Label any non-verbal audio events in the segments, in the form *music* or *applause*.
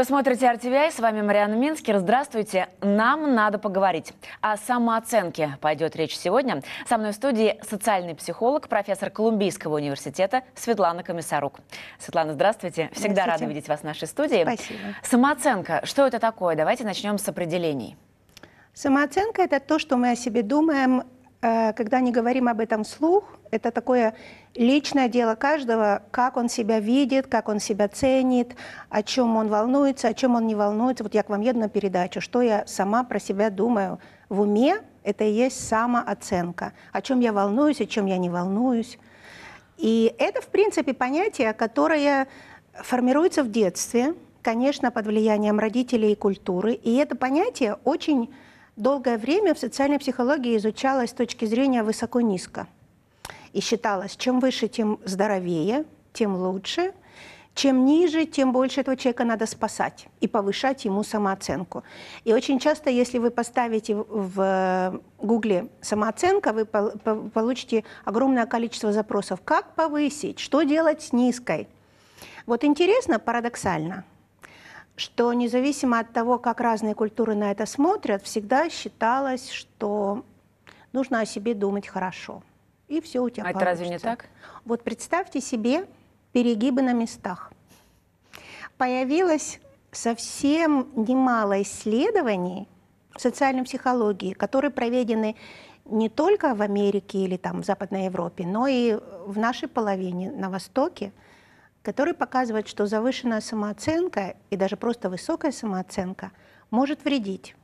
Вы смотрите RTVI, с вами Мариана Минскер. Здравствуйте. Нам надо поговорить. О самооценке пойдет речь сегодня. Со мной в студии социальный психолог, профессор Колумбийского университета Светлана Комиссарук. Светлана, здравствуйте. Всегда здравствуйте. рада видеть вас в нашей студии. Спасибо. Самооценка. Что это такое? Давайте начнем с определений. Самооценка – это то, что мы о себе думаем Э, когда не говорим об этом вслух, это такое личное дело каждого, как он себя видит, как он себя ценит, о чем он волнуется, о чем он не волнуется. Вот я к вам еду на передачу, что я сама про себя думаю в уме, это и есть самооценка. О чем я волнуюсь, о чем я не волнуюсь. И это, в принципе, понятие, которое формируется в детстве, конечно, под влиянием родителей и культуры. И это понятие очень долгое время в социальной психологии изучалась с точки зрения высоко-низко. И считалось, чем выше, тем здоровее, тем лучше. Чем ниже, тем больше этого человека надо спасать и повышать ему самооценку. И очень часто, если вы поставите в э, гугле самооценка, вы получите огромное количество запросов. Как повысить? Что делать с низкой? Вот интересно, парадоксально – что независимо от того, как разные культуры на это смотрят, всегда считалось, что нужно о себе думать хорошо. И все у тебя а получится. это разве не так? Вот представьте себе перегибы на местах. Появилось совсем немало исследований в социальной психологии, которые проведены не только в Америке или там в Западной Европе, но и в нашей половине, на Востоке – который показывает, что завышенная самооценка и даже просто высокая самооценка может вредить.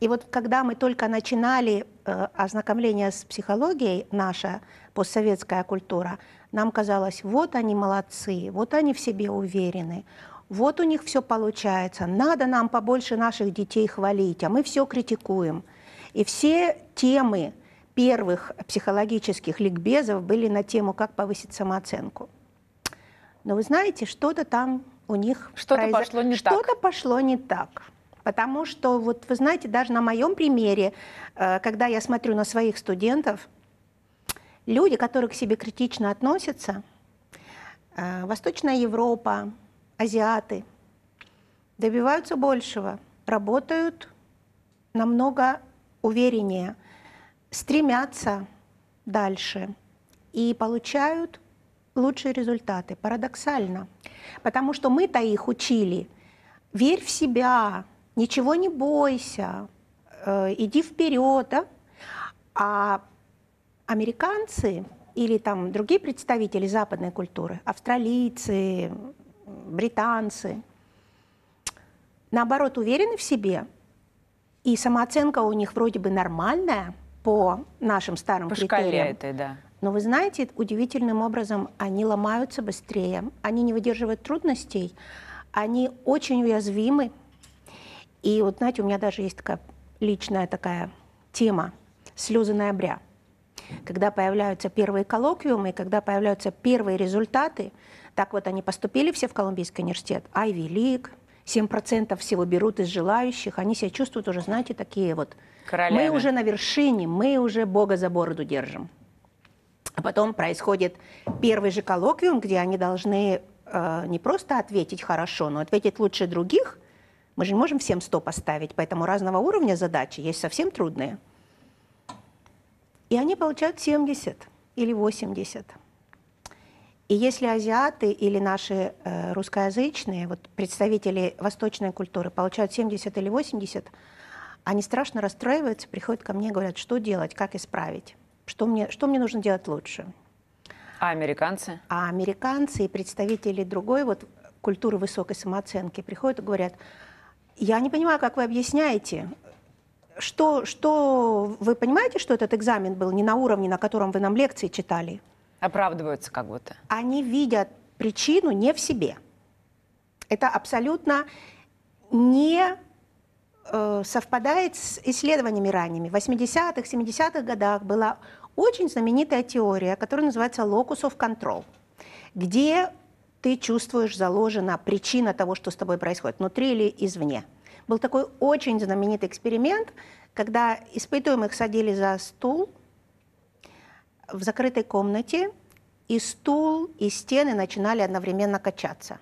И вот когда мы только начинали э, ознакомление с психологией, наша постсоветская культура, нам казалось, вот они молодцы, вот они в себе уверены, вот у них все получается, надо нам побольше наших детей хвалить, а мы все критикуем. И все темы первых психологических ликбезов были на тему, как повысить самооценку но вы знаете, что-то там у них что-то произ... пошло не что-то так. пошло не так. Потому что, вот вы знаете, даже на моем примере, э, когда я смотрю на своих студентов, люди, которые к себе критично относятся, э, Восточная Европа, азиаты, добиваются большего, работают намного увереннее, стремятся дальше и получают лучшие результаты. Парадоксально. Потому что мы-то их учили. Верь в себя, ничего не бойся, э, иди вперед. Да? А американцы или там другие представители западной культуры, австралийцы, британцы, наоборот, уверены в себе, и самооценка у них вроде бы нормальная по нашим старым по критериям. Шкале этой, да. Но вы знаете, удивительным образом они ломаются быстрее, они не выдерживают трудностей, они очень уязвимы. И вот, знаете, у меня даже есть такая личная такая тема «Слезы ноября». Когда появляются первые коллоквиумы, когда появляются первые результаты, так вот они поступили все в Колумбийский университет, ай, велик, 7% всего берут из желающих, они себя чувствуют уже, знаете, такие вот. Королями. Мы уже на вершине, мы уже Бога за бороду держим. А потом происходит первый же коллоквиум, где они должны э, не просто ответить хорошо, но ответить лучше других. Мы же не можем всем 100 поставить, поэтому разного уровня задачи есть совсем трудные. И они получают 70 или 80. И если азиаты или наши э, русскоязычные, вот представители восточной культуры, получают 70 или 80, они страшно расстраиваются, приходят ко мне и говорят, что делать, как исправить что мне, что мне нужно делать лучше. А американцы? А американцы и представители другой вот культуры высокой самооценки приходят и говорят, я не понимаю, как вы объясняете, что, что вы понимаете, что этот экзамен был не на уровне, на котором вы нам лекции читали? Оправдываются как будто. Они видят причину не в себе. Это абсолютно не э, совпадает с исследованиями ранними. В 80-х, 70-х годах была очень знаменитая теория, которая называется locus of control, где ты чувствуешь заложена причина того, что с тобой происходит, внутри или извне. Был такой очень знаменитый эксперимент, когда испытуемых садили за стул в закрытой комнате, и стул, и стены начинали одновременно качаться.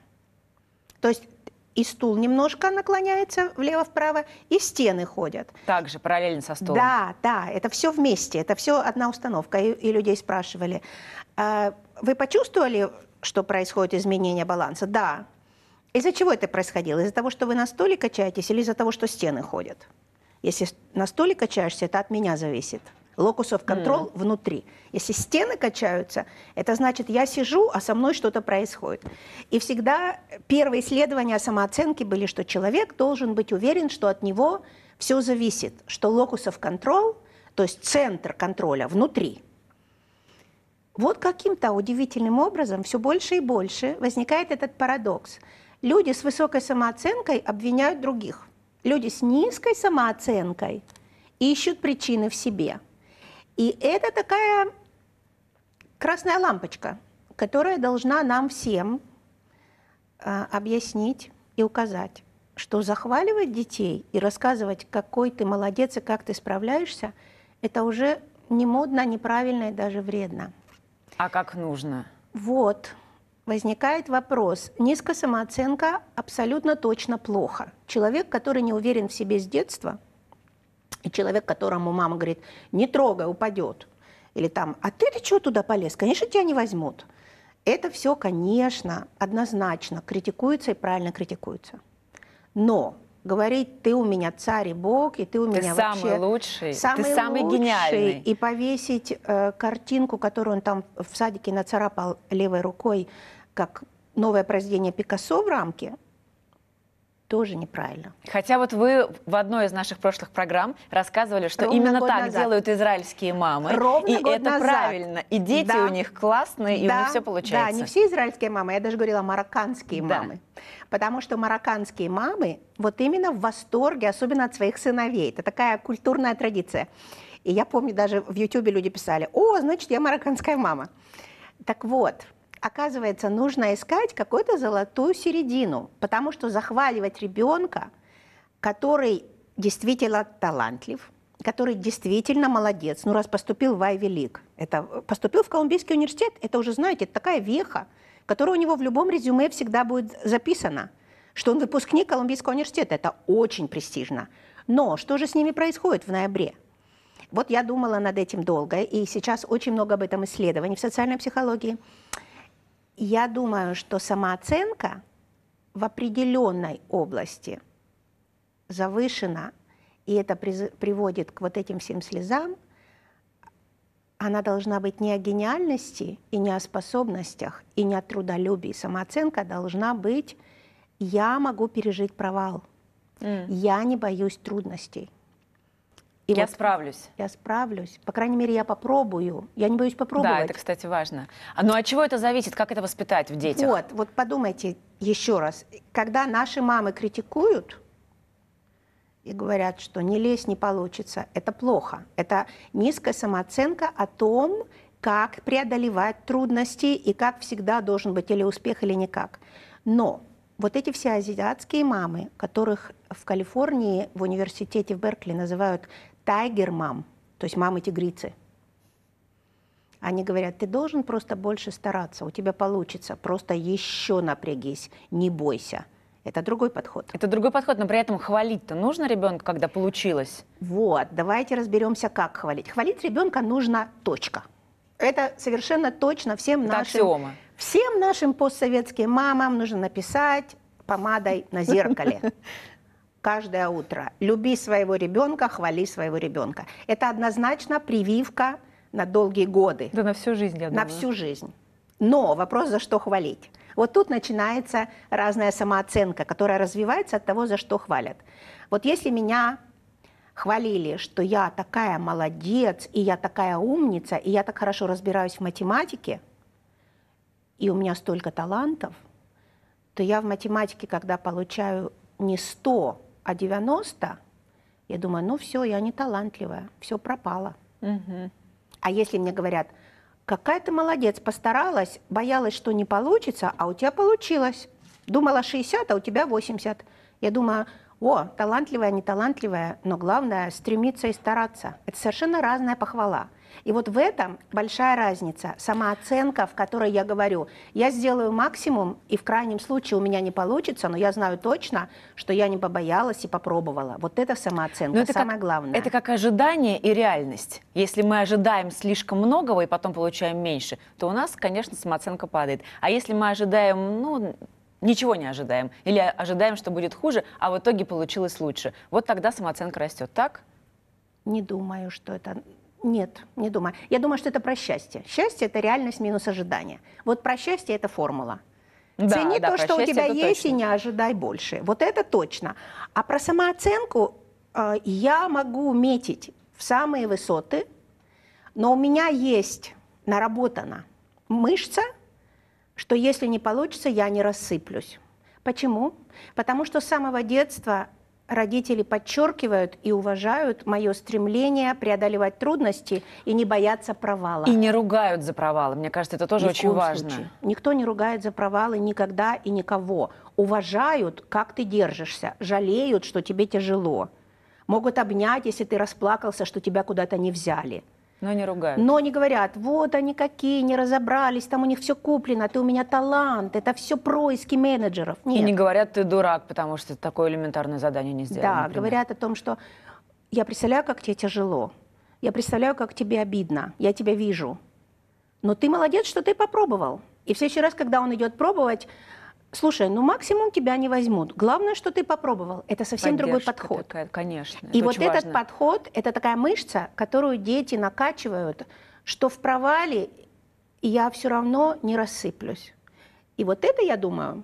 То есть и стул немножко наклоняется влево-вправо, и стены ходят. Также параллельно со стулом. Да, да, это все вместе, это все одна установка. И, и людей спрашивали, э, вы почувствовали, что происходит изменение баланса? Да. Из-за чего это происходило? Из-за того, что вы на стуле качаетесь или из-за того, что стены ходят? Если на стуле качаешься, это от меня зависит. Locus of control mm. внутри. Если стены качаются, это значит, я сижу, а со мной что-то происходит. И всегда первые исследования самооценки были, что человек должен быть уверен, что от него все зависит, что locus of control, то есть центр контроля внутри, вот каким-то удивительным образом все больше и больше возникает этот парадокс. Люди с высокой самооценкой обвиняют других. Люди с низкой самооценкой ищут причины в себе – и это такая красная лампочка, которая должна нам всем э, объяснить и указать, что захваливать детей и рассказывать, какой ты молодец и как ты справляешься, это уже не модно, неправильно и даже вредно. А как нужно? Вот, возникает вопрос. Низкая самооценка абсолютно точно плохо. Человек, который не уверен в себе с детства – и человек, которому мама говорит, не трогай, упадет. Или там, а ты ты чего туда полез? Конечно, тебя не возьмут. Это все, конечно, однозначно критикуется и правильно критикуется. Но говорить, ты у меня царь и бог, и ты у меня ты вообще... самый лучший, самый ты самый лучший, гениальный. И повесить э, картинку, которую он там в садике нацарапал левой рукой, как новое произведение Пикассо в рамке, тоже неправильно. Хотя вот вы в одной из наших прошлых программ рассказывали, что Ровно именно так назад. делают израильские мамы. Ровно и год это назад. правильно. И дети да. у них классные, да. и у них все получается. Да, не все израильские мамы, я даже говорила марокканские да. мамы. Потому что марокканские мамы вот именно в восторге, особенно от своих сыновей. Это такая культурная традиция. И я помню, даже в Ютубе люди писали, о, значит, я марокканская мама. Так вот, оказывается, нужно искать какую-то золотую середину, потому что захваливать ребенка, который действительно талантлив, который действительно молодец, ну раз поступил в Айви Лиг, это поступил в Колумбийский университет, это уже, знаете, это такая веха, которая у него в любом резюме всегда будет записана, что он выпускник Колумбийского университета, это очень престижно. Но что же с ними происходит в ноябре? Вот я думала над этим долго, и сейчас очень много об этом исследований в социальной психологии. Я думаю, что самооценка в определенной области завышена, и это приводит к вот этим всем слезам, она должна быть не о гениальности и не о способностях и не о трудолюбии. Самооценка должна быть «я могу пережить провал», mm. «я не боюсь трудностей». И я вот справлюсь. Я справлюсь. По крайней мере, я попробую. Я не боюсь попробовать. Да, это, кстати, важно. А, ну, от чего это зависит? Как это воспитать в детях? Вот, вот подумайте еще раз. Когда наши мамы критикуют и говорят, что не лезь, не получится, это плохо. Это низкая самооценка о том, как преодолевать трудности и как всегда должен быть или успех, или никак. Но вот эти все азиатские мамы, которых в Калифорнии в университете в Беркли называют тайгер-мам, то есть мамы-тигрицы. Они говорят, ты должен просто больше стараться, у тебя получится, просто еще напрягись, не бойся. Это другой подход. Это другой подход, но при этом хвалить-то нужно ребенка, когда получилось? Вот, давайте разберемся, как хвалить. Хвалить ребенка нужно точка. Это совершенно точно всем Это нашим... Аксиома. Всем нашим постсоветским мамам нужно написать помадой на зеркале. *laughs* каждое утро. Люби своего ребенка, хвали своего ребенка. Это однозначно прививка на долгие годы. Да на всю жизнь, я думаю. На всю жизнь. Но вопрос, за что хвалить. Вот тут начинается разная самооценка, которая развивается от того, за что хвалят. Вот если меня хвалили, что я такая молодец, и я такая умница, и я так хорошо разбираюсь в математике, и у меня столько талантов, то я в математике, когда получаю не 100, а 90, я думаю, ну все, я не талантливая, все пропало. Угу. А если мне говорят, какая ты молодец, постаралась, боялась, что не получится, а у тебя получилось. Думала 60, а у тебя 80. Я думаю, о, талантливая, не талантливая, но главное стремиться и стараться. Это совершенно разная похвала. И вот в этом большая разница. Самооценка, в которой я говорю, я сделаю максимум, и в крайнем случае у меня не получится, но я знаю точно, что я не побоялась и попробовала. Вот это самооценка, но это самое как, главное. Это как ожидание и реальность. Если мы ожидаем слишком многого и потом получаем меньше, то у нас, конечно, самооценка падает. А если мы ожидаем, ну, ничего не ожидаем, или ожидаем, что будет хуже, а в итоге получилось лучше. Вот тогда самооценка растет, так? Не думаю, что это нет, не думаю. Я думаю, что это про счастье. Счастье – это реальность минус ожидания. Вот про счастье – это формула. Да, Цени да, то, что у тебя есть, точно. и не ожидай больше. Вот это точно. А про самооценку э, я могу метить в самые высоты, но у меня есть наработана мышца, что если не получится, я не рассыплюсь. Почему? Потому что с самого детства родители подчеркивают и уважают мое стремление преодолевать трудности и не бояться провала. И не ругают за провалы. Мне кажется, это тоже Ни очень важно. Случае. Никто не ругает за провалы никогда и никого. Уважают, как ты держишься, жалеют, что тебе тяжело. Могут обнять, если ты расплакался, что тебя куда-то не взяли. Но не ругают. Но не говорят, вот они какие, не разобрались, там у них все куплено, ты у меня талант, это все происки менеджеров. Нет. И не говорят, ты дурак, потому что такое элементарное задание не сделал. Да, например. говорят о том, что я представляю, как тебе тяжело, я представляю, как тебе обидно, я тебя вижу. Но ты молодец, что ты попробовал. И в следующий раз, когда он идет пробовать, Слушай, ну максимум тебя не возьмут. Главное, что ты попробовал. Это совсем Поддержка другой подход. Такая, конечно. И вот этот важно. подход, это такая мышца, которую дети накачивают, что в провале я все равно не рассыплюсь. И вот это, я думаю,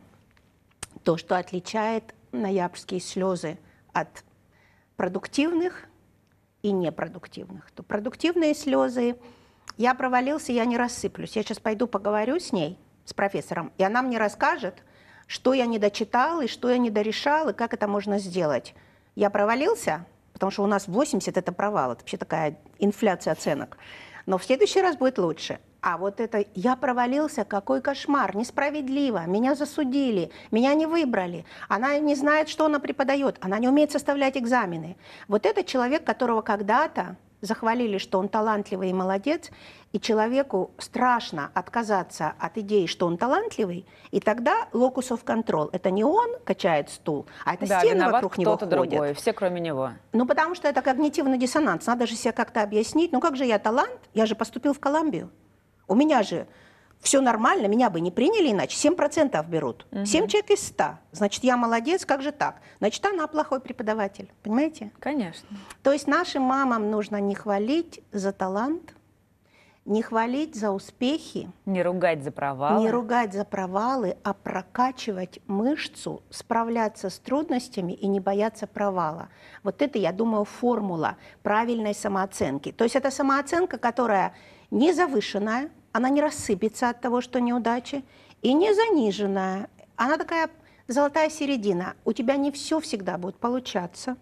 то, что отличает ноябрьские слезы от продуктивных и непродуктивных. То продуктивные слезы, я провалился, я не рассыплюсь. Я сейчас пойду поговорю с ней, с профессором, и она мне расскажет, что я не дочитал и что я не дорешал, и как это можно сделать. Я провалился, потому что у нас 80 это провал, это вообще такая инфляция оценок. Но в следующий раз будет лучше. А вот это я провалился, какой кошмар, несправедливо, меня засудили, меня не выбрали, она не знает, что она преподает, она не умеет составлять экзамены. Вот это человек, которого когда-то захвалили, что он талантливый и молодец, и человеку страшно отказаться от идеи, что он талантливый, и тогда локус of control. Это не он качает стул, а это да, стены вокруг него ходят. другой, все кроме него. Ну, потому что это когнитивный диссонанс. Надо же себе как-то объяснить. Ну, как же я талант? Я же поступил в Колумбию. У меня же все нормально, меня бы не приняли иначе, 7% берут. Угу. 7 человек из 100. Значит, я молодец, как же так? Значит, она плохой преподаватель, понимаете? Конечно. То есть нашим мамам нужно не хвалить за талант, не хвалить за успехи. Не ругать за провалы. Не ругать за провалы, а прокачивать мышцу, справляться с трудностями и не бояться провала. Вот это, я думаю, формула правильной самооценки. То есть это самооценка, которая не завышенная, она не рассыпется от того, что неудачи, и не заниженная. Она такая золотая середина. У тебя не все всегда будет получаться.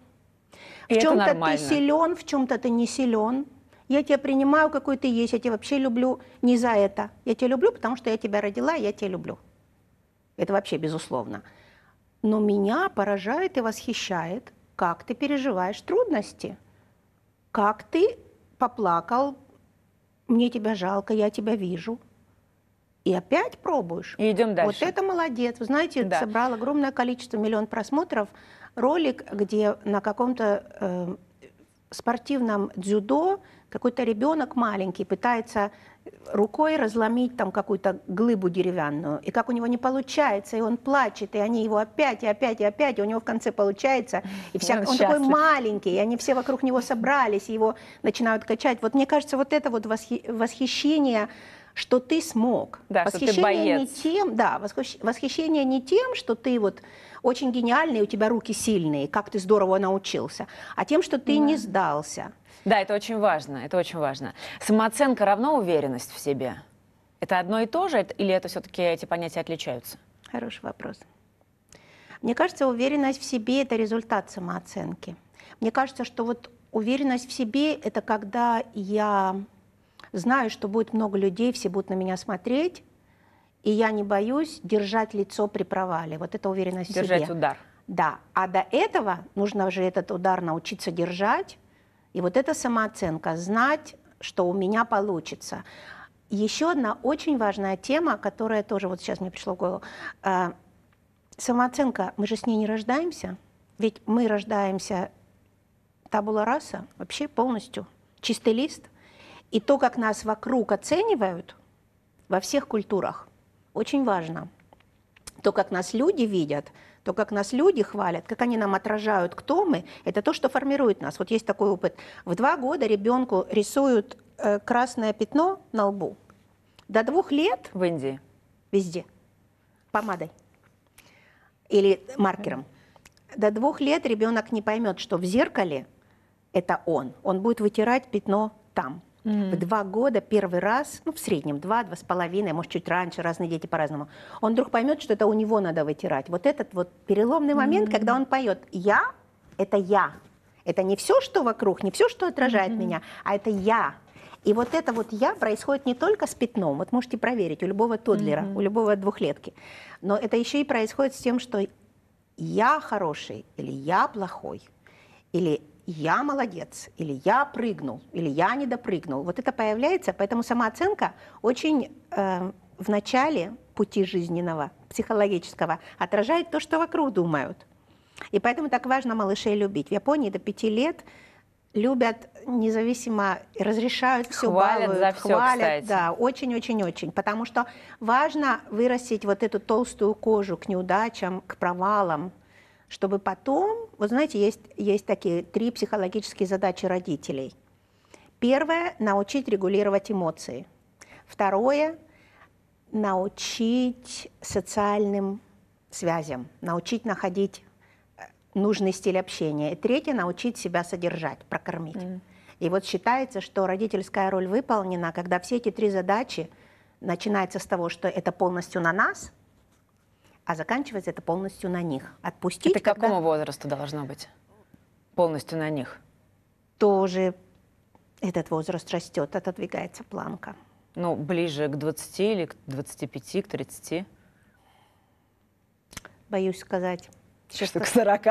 И в чем-то ты силен, в чем-то ты не силен. Я тебя принимаю, какой ты есть. Я тебя вообще люблю не за это. Я тебя люблю, потому что я тебя родила, и я тебя люблю. Это вообще безусловно. Но меня поражает и восхищает, как ты переживаешь трудности, как ты поплакал, мне тебя жалко, я тебя вижу. И опять пробуешь. И идем дальше. Вот это молодец. Вы знаете, да. собрал огромное количество, миллион просмотров, ролик, где на каком-то э, спортивном дзюдо какой-то ребенок маленький пытается рукой разломить там какую-то глыбу деревянную, и как у него не получается, и он плачет, и они его опять, и опять, и опять, и у него в конце получается, и вся... он, он такой маленький, и они все вокруг него собрались, и его начинают качать. Вот мне кажется, вот это вот восхи... восхищение что ты смог. Да, восхищение что ты боец. не тем, да, восхищение не тем, что ты вот очень гениальный, у тебя руки сильные, как ты здорово научился, а тем, что ты да. не сдался. Да, это очень важно, это очень важно. Самооценка равно уверенность в себе? Это одно и то же, или это все-таки эти понятия отличаются? Хороший вопрос. Мне кажется, уверенность в себе – это результат самооценки. Мне кажется, что вот уверенность в себе – это когда я знаю, что будет много людей, все будут на меня смотреть, и я не боюсь держать лицо при провале. Вот это уверенность держать в себе. Держать удар. Да. А до этого нужно уже этот удар научиться держать. И вот эта самооценка, знать, что у меня получится. Еще одна очень важная тема, которая тоже вот сейчас мне пришло в голову. А, самооценка, мы же с ней не рождаемся. Ведь мы рождаемся табула раса, вообще полностью, чистый лист – и то, как нас вокруг оценивают во всех культурах, очень важно. То, как нас люди видят, то, как нас люди хвалят, как они нам отражают, кто мы, это то, что формирует нас. Вот есть такой опыт. В два года ребенку рисуют э, красное пятно на лбу. До двух лет... В Индии. Везде. Помадой. Или маркером. До двух лет ребенок не поймет, что в зеркале это он. Он будет вытирать пятно там. Mm. В два года первый раз, ну, в среднем, два, два с половиной, может, чуть раньше, разные дети типа, по-разному, он вдруг поймет, что это у него надо вытирать. Вот этот вот переломный момент, mm. когда он поет «я» — это «я». Это не все, что вокруг, не все, что отражает mm-hmm. меня, а это «я». И вот это вот «я» происходит не только с пятном, вот можете проверить, у любого тодлера, mm-hmm. у любого двухлетки, но это еще и происходит с тем, что «я хороший» или «я плохой», или я молодец, или я прыгнул, или я не допрыгнул. Вот это появляется, поэтому самооценка очень э, в начале пути жизненного, психологического, отражает то, что вокруг думают. И поэтому так важно малышей любить. В Японии до пяти лет любят независимо, разрешают все, хвалят балуют, за все, хвалят, кстати. да, очень-очень-очень, потому что важно вырастить вот эту толстую кожу к неудачам, к провалам, чтобы потом, вот знаете, есть, есть такие три психологические задачи родителей. Первое – научить регулировать эмоции. Второе – научить социальным связям, научить находить э, нужный стиль общения. И третье – научить себя содержать, прокормить. Mm. И вот считается, что родительская роль выполнена, когда все эти три задачи начинаются с того, что это полностью на нас – а заканчивать это полностью на них. Отпустить. Это когда... какому возрасту должно быть? Полностью на них. Тоже этот возраст растет, отодвигается планка. Ну, ближе к 20 или к 25, к 30? Боюсь сказать. Сейчас Что, к 40? *laughs*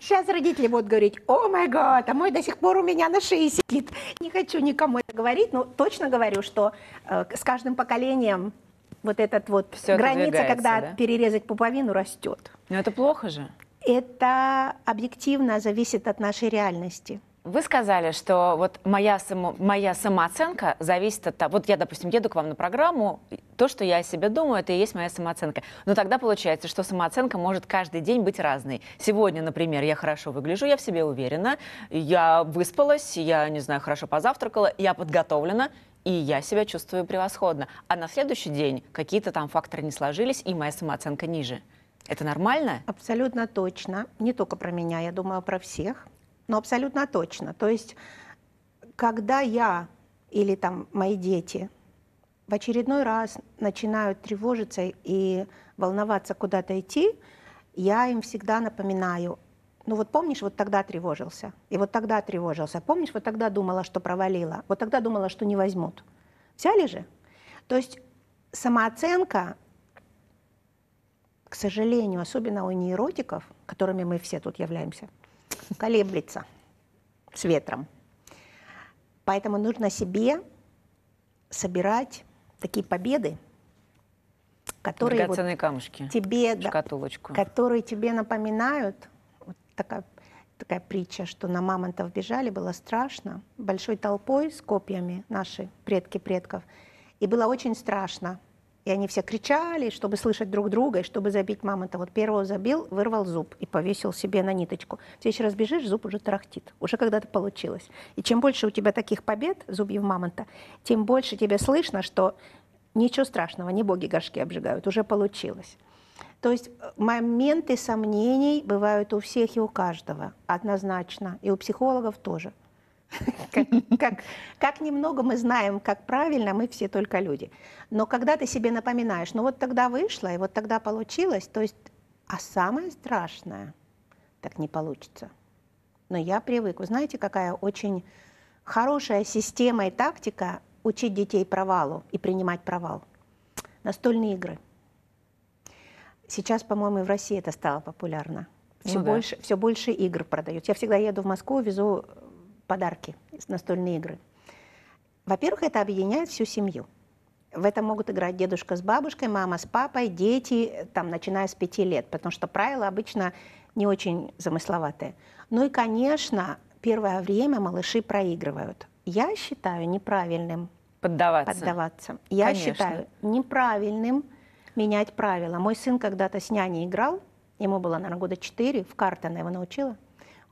Сейчас родители будут говорить, о май гад, а мой до сих пор у меня на шее сидит. Не хочу никому это говорить, но точно говорю, что э, с каждым поколением вот этот вот Все граница, когда да? перерезать пуповину, растет. Но это плохо же. Это объективно зависит от нашей реальности. Вы сказали, что вот моя, само, моя самооценка зависит от того, вот я, допустим, еду к вам на программу, то, что я о себе думаю, это и есть моя самооценка. Но тогда получается, что самооценка может каждый день быть разной. Сегодня, например, я хорошо выгляжу, я в себе уверена, я выспалась, я, не знаю, хорошо позавтракала, я подготовлена, и я себя чувствую превосходно. А на следующий день какие-то там факторы не сложились, и моя самооценка ниже. Это нормально? Абсолютно точно. Не только про меня, я думаю, про всех. Но абсолютно точно. То есть, когда я или там мои дети в очередной раз начинают тревожиться и волноваться куда-то идти, я им всегда напоминаю, ну вот помнишь, вот тогда тревожился, и вот тогда тревожился, помнишь, вот тогда думала, что провалила, вот тогда думала, что не возьмут. Взяли же? То есть самооценка, к сожалению, особенно у нейротиков, которыми мы все тут являемся, колеблется с ветром. Поэтому нужно себе собирать такие победы, которые вот камушки, тебе, да, которые тебе напоминают, такая, такая притча, что на мамонтов бежали, было страшно, большой толпой с копьями наши предки предков, и было очень страшно. И они все кричали, чтобы слышать друг друга, и чтобы забить мамонта. Вот первого забил, вырвал зуб и повесил себе на ниточку. В следующий раз бежишь, зуб уже тарахтит. Уже когда-то получилось. И чем больше у тебя таких побед, зубьев мамонта, тем больше тебе слышно, что ничего страшного, не боги горшки обжигают, уже получилось. То есть э, моменты сомнений бывают у всех и у каждого, однозначно, и у психологов тоже. *laughs* Как, как, как немного мы знаем, как правильно, мы все только люди. Но когда ты себе напоминаешь, ну вот тогда вышло, и вот тогда получилось, то есть, а самое страшное, так не получится. Но я привык. Вы знаете, какая очень хорошая система и тактика учить детей провалу и принимать провал? Настольные игры – Сейчас, по-моему, в России это стало популярно. Все, ну, больше, все больше игр продают. Я всегда еду в Москву, везу э, подарки, настольные игры. Во-первых, это объединяет всю семью. В это могут играть дедушка с бабушкой, мама с папой, дети, там, начиная с пяти лет, потому что правила обычно не очень замысловатые. Ну и, конечно, первое время малыши проигрывают. Я считаю неправильным поддаваться. поддаваться. Я Конечно. считаю неправильным менять правила. Мой сын когда-то с няней играл, ему было, наверное, года 4, в карты она его научила.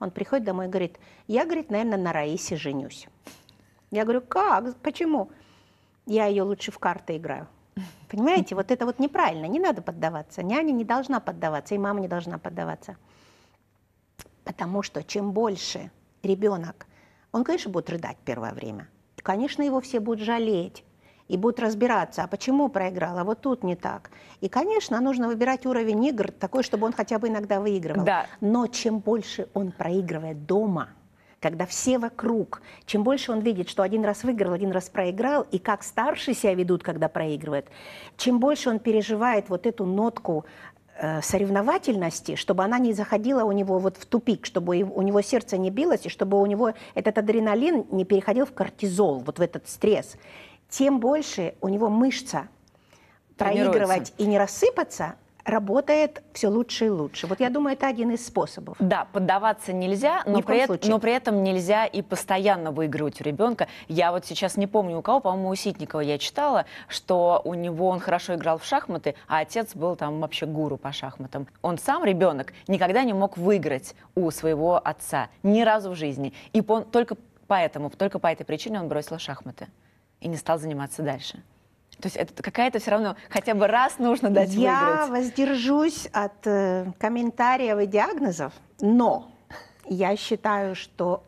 Он приходит домой и говорит, я, говорит, наверное, на Раисе женюсь. Я говорю, как? Почему? Я ее лучше в карты играю. Понимаете, вот это вот неправильно, не надо поддаваться. Няня не должна поддаваться, и мама не должна поддаваться. Потому что чем больше ребенок, он, конечно, будет рыдать первое время, конечно, его все будут жалеть, и будут разбираться, а почему проиграла, вот тут не так. И, конечно, нужно выбирать уровень игр такой, чтобы он хотя бы иногда выигрывал. Да. Но чем больше он проигрывает дома, когда все вокруг, чем больше он видит, что один раз выиграл, один раз проиграл, и как старшие себя ведут, когда проигрывают, чем больше он переживает вот эту нотку э, соревновательности, чтобы она не заходила у него вот в тупик, чтобы у него сердце не билось, и чтобы у него этот адреналин не переходил в кортизол, вот в этот стресс тем больше у него мышца проигрывать и не рассыпаться работает все лучше и лучше. Вот я думаю, это один из способов. Да, поддаваться нельзя, но, при, это, но при этом нельзя и постоянно выигрывать у ребенка. Я вот сейчас не помню у кого, по-моему, у Ситникова я читала, что у него он хорошо играл в шахматы, а отец был там вообще гуру по шахматам. Он сам, ребенок, никогда не мог выиграть у своего отца ни разу в жизни. И он только поэтому, только по этой причине он бросил шахматы и не стал заниматься дальше? То есть это какая-то все равно хотя бы раз нужно дать Я выиграть. Я воздержусь от э, комментариев и диагнозов, но я считаю, что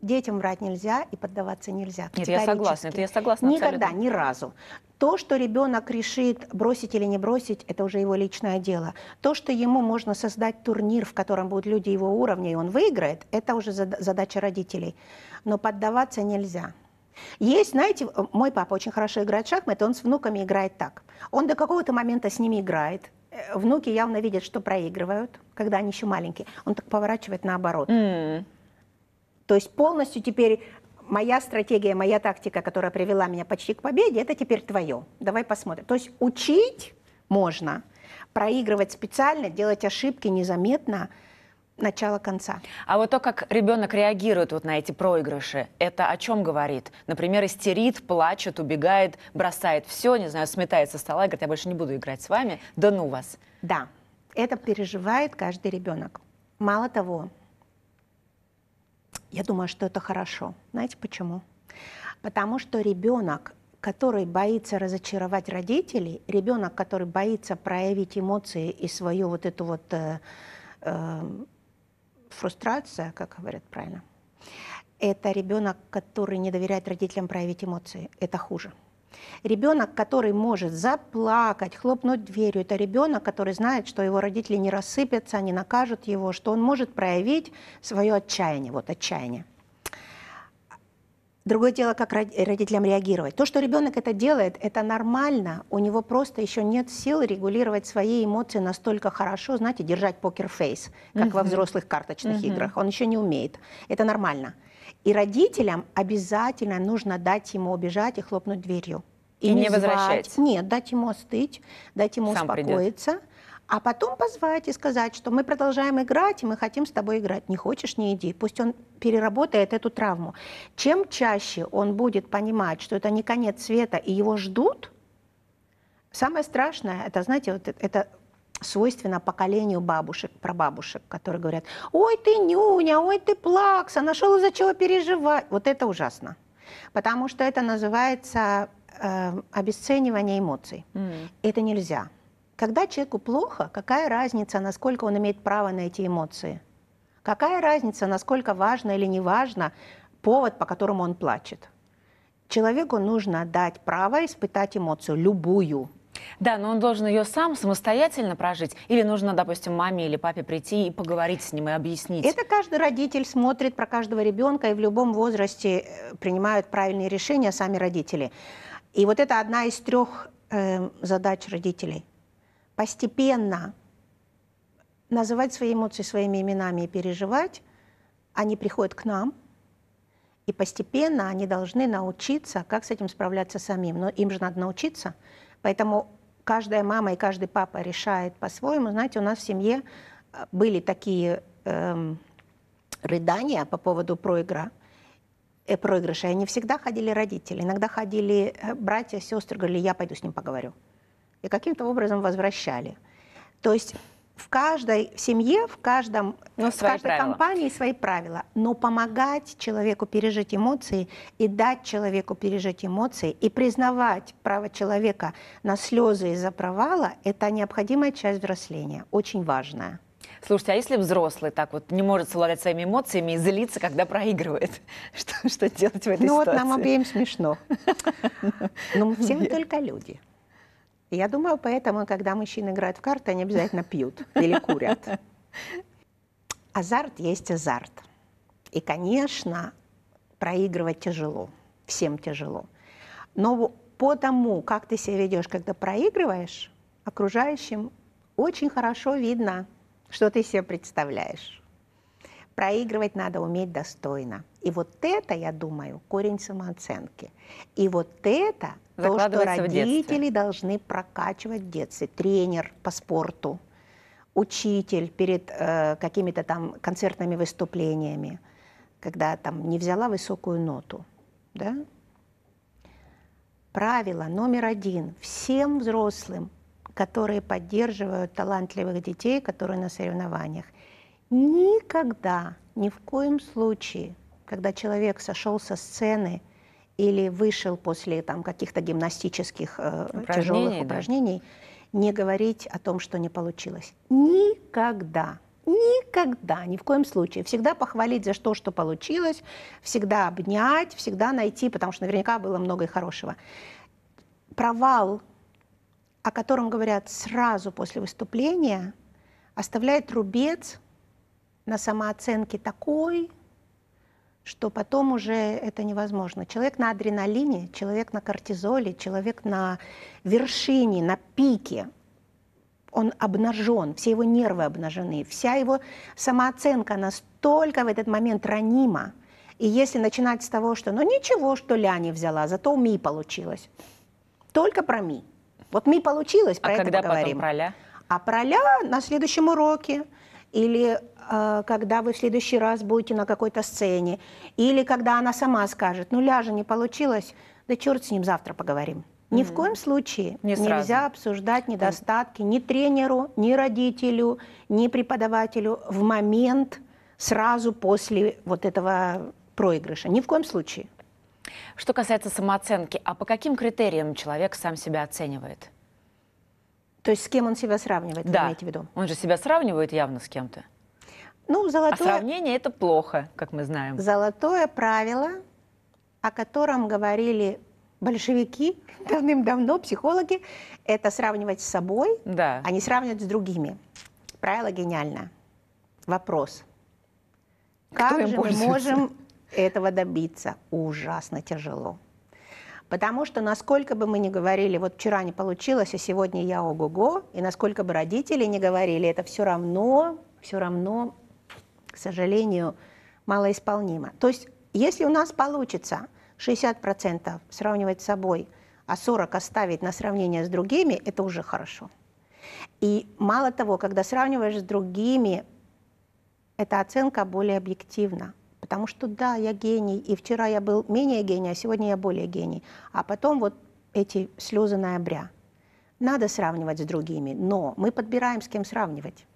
детям врать нельзя и поддаваться нельзя. Нет, я согласна, это я согласна Никогда, абсолютно. ни разу. То, что ребенок решит бросить или не бросить, это уже его личное дело. То, что ему можно создать турнир, в котором будут люди его уровня, и он выиграет, это уже задача родителей. Но поддаваться нельзя. Есть, знаете, э, мой папа очень хорошо играет в шахматы, он с внуками играет так. Он до какого-то момента с ними играет, э, внуки явно видят, что проигрывают, когда они еще маленькие. Он так поворачивает наоборот. Mm. То есть полностью теперь моя стратегия, моя тактика, которая привела меня почти к победе, это теперь твое. Давай посмотрим. То есть учить можно, проигрывать специально, делать ошибки незаметно – начала конца. А вот то, как ребенок реагирует вот на эти проигрыши, это о чем говорит? Например, истерит, плачет, убегает, бросает все, не знаю, сметает со стола и говорит, я больше не буду играть с вами, да ну вас. Да, это переживает каждый ребенок. Мало того, я думаю, что это хорошо. Знаете почему? Потому что ребенок, который боится разочаровать родителей, ребенок, который боится проявить эмоции и свою вот эту вот э, э, фрустрация, как говорят правильно, это ребенок, который не доверяет родителям проявить эмоции. Это хуже. Ребенок, который может заплакать, хлопнуть дверью, это ребенок, который знает, что его родители не рассыпятся, они накажут его, что он может проявить свое отчаяние, вот отчаяние. Другое дело, как родителям реагировать. То, что ребенок это делает, это нормально. У него просто еще нет сил регулировать свои эмоции настолько хорошо, знаете, держать покер-фейс, как угу. во взрослых карточных угу. играх. Он еще не умеет. Это нормально. И родителям обязательно нужно дать ему убежать и хлопнуть дверью. И, и не, не возвращать. Нет, дать ему остыть, дать ему Сам успокоиться. Придет а потом позвать и сказать, что мы продолжаем играть, и мы хотим с тобой играть. Не хочешь, не иди. Пусть он переработает эту травму. Чем чаще он будет понимать, что это не конец света, и его ждут, самое страшное, это, знаете, вот это свойственно поколению бабушек, про бабушек, которые говорят, ой, ты нюня, ой, ты плакса, нашел из-за чего переживать. Вот это ужасно. Потому что это называется э, обесценивание эмоций. Mm. Это нельзя. Когда человеку плохо, какая разница, насколько он имеет право на эти эмоции? Какая разница, насколько важно или не важно повод, по которому он плачет? Человеку нужно дать право испытать эмоцию, любую, да, но он должен ее сам самостоятельно прожить, или нужно, допустим, маме или папе прийти и поговорить с ним и объяснить. Это каждый родитель смотрит про каждого ребенка, и в любом возрасте э, принимают правильные решения сами родители. И вот это одна из трех э, эм, задач родителей постепенно называть свои эмоции своими именами и переживать, они приходят к нам, и постепенно они должны научиться, как с этим справляться самим. Но им же надо научиться. Поэтому каждая мама и каждый папа решает по-своему. Знаете, у нас в семье э, были такие эм, рыдания по поводу проигра, э, проигрыша. И они всегда ходили родители. Иногда ходили э, братья, сестры, говорили, я пойду с ним поговорю и каким-то образом возвращали. То есть в каждой семье, в, каждом, ну, в каждой правила. компании свои правила. Но помогать человеку пережить эмоции и дать человеку пережить эмоции и признавать право человека на слезы из-за провала – это необходимая часть взросления, очень важная. Слушайте, а если взрослый так вот не может совладать своими эмоциями и злиться, когда проигрывает, *laughs* что, что делать в этой ну, ситуации? Ну вот нам обеим смешно. *laughs* Но мы все только люди я думаю, поэтому, когда мужчины играют в карты, они обязательно пьют или курят. Азарт есть азарт. И, конечно, проигрывать тяжело. Всем тяжело. Но по тому, как ты себя ведешь, когда проигрываешь, окружающим очень хорошо видно, что ты себе представляешь. Проигрывать надо уметь достойно. И вот это, я думаю, корень самооценки. И вот это то, что родители должны прокачивать в детстве. Тренер по спорту, учитель перед э, какими-то там концертными выступлениями, когда там не взяла высокую ноту, да? Правило номер один всем взрослым, которые поддерживают талантливых детей, которые на соревнованиях, никогда, ни в коем случае, когда человек сошел со сцены или вышел после там, каких-то гимнастических э, тяжелых упражнений, да. не говорить о том, что не получилось. Никогда. Никогда, ни в коем случае. Всегда похвалить за то, что получилось, всегда обнять, всегда найти, потому что наверняка было много и хорошего. Провал, о котором говорят сразу после выступления, оставляет рубец на самооценке такой, что потом уже это невозможно. Человек на адреналине, человек на кортизоле, человек на вершине, на пике, он обнажен, все его нервы обнажены, вся его самооценка настолько в этот момент ранима. И если начинать с того, что ну ничего, что ля взяла, зато у ми получилось. Только про ми. Вот ми получилось, а про а это когда поговорим. Потом про ля? А про ля на следующем уроке. Или Э, когда вы в следующий раз будете на какой-то сцене, или когда она сама скажет, ну ляжа не получилось, да черт с ним, завтра поговорим. Ни mm. в коем случае не нельзя обсуждать недостатки ни тренеру, ни родителю, ни преподавателю в момент сразу после вот этого проигрыша. Ни в коем случае. Что касается самооценки, а по каким критериям человек сам себя оценивает? То есть с кем он себя сравнивает, да. вы имеете в виду? Он же себя сравнивает явно с кем-то. Ну, а золотое... А сравнение это плохо, как мы знаем. Золотое правило, о котором говорили большевики *laughs* давным-давно, психологи, это сравнивать с собой, да. а не сравнивать с другими. Правило гениально. Вопрос. Как Кто же мы можем этого добиться? Ужасно тяжело. Потому что насколько бы мы ни говорили, вот вчера не получилось, а сегодня я ого-го, и насколько бы родители не говорили, это все равно, все равно к сожалению, малоисполнима. То есть, если у нас получится 60% сравнивать с собой, а 40 оставить на сравнение с другими, это уже хорошо. И мало того, когда сравниваешь с другими, эта оценка более объективна. Потому что да, я гений, и вчера я был менее гений, а сегодня я более гений. А потом вот эти слезы ноября. Надо сравнивать с другими, но мы подбираем, с кем сравнивать.